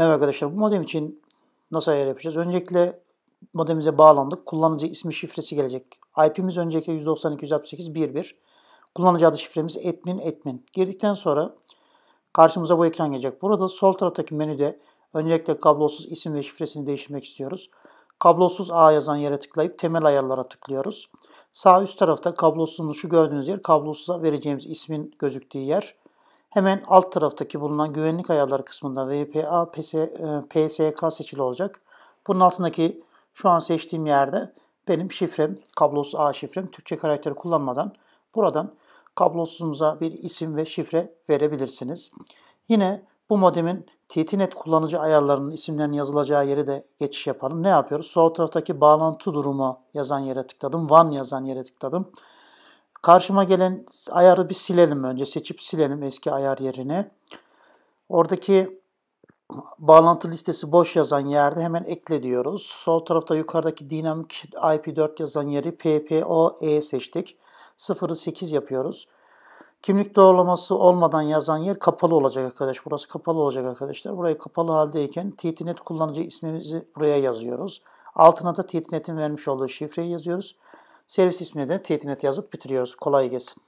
Evet arkadaşlar bu modem için nasıl ayar yapacağız? Öncelikle modemimize bağlandık. Kullanıcı ismi şifresi gelecek. IP'miz öncelikle 192.168.1.1. Kullanıcı adı şifremiz admin admin. Girdikten sonra karşımıza bu ekran gelecek. Burada sol taraftaki menüde öncelikle kablosuz isim ve şifresini değiştirmek istiyoruz. Kablosuz A yazan yere tıklayıp temel ayarlara tıklıyoruz. Sağ üst tarafta kablosuzun şu gördüğünüz yer kablosuza vereceğimiz ismin gözüktüğü yer. Hemen alt taraftaki bulunan güvenlik ayarları kısmında VPA, PS, e, PSK seçili olacak. Bunun altındaki şu an seçtiğim yerde benim şifrem, kablosuz a şifrem Türkçe karakteri kullanmadan buradan kablosuzumuza bir isim ve şifre verebilirsiniz. Yine bu modemin TTNet kullanıcı ayarlarının isimlerinin yazılacağı yere de geçiş yapalım. Ne yapıyoruz? Sol taraftaki bağlantı durumu yazan yere tıkladım. WAN yazan yere tıkladım. Karşıma gelen ayarı bir silelim önce. Seçip silelim eski ayar yerine. Oradaki bağlantı listesi boş yazan yerde hemen ekle diyoruz. Sol tarafta yukarıdaki dinamik IP4 yazan yeri PPOE seçtik. 0'ı 8 yapıyoruz. Kimlik doğrulaması olmadan yazan yer kapalı olacak arkadaş. Burası kapalı olacak arkadaşlar. Burayı kapalı haldeyken TTNet kullanıcı ismimizi buraya yazıyoruz. Altına da TTNet'in vermiş olduğu şifreyi yazıyoruz. Servis ismine de tetinet yazıp bitiriyoruz. Kolay gelsin.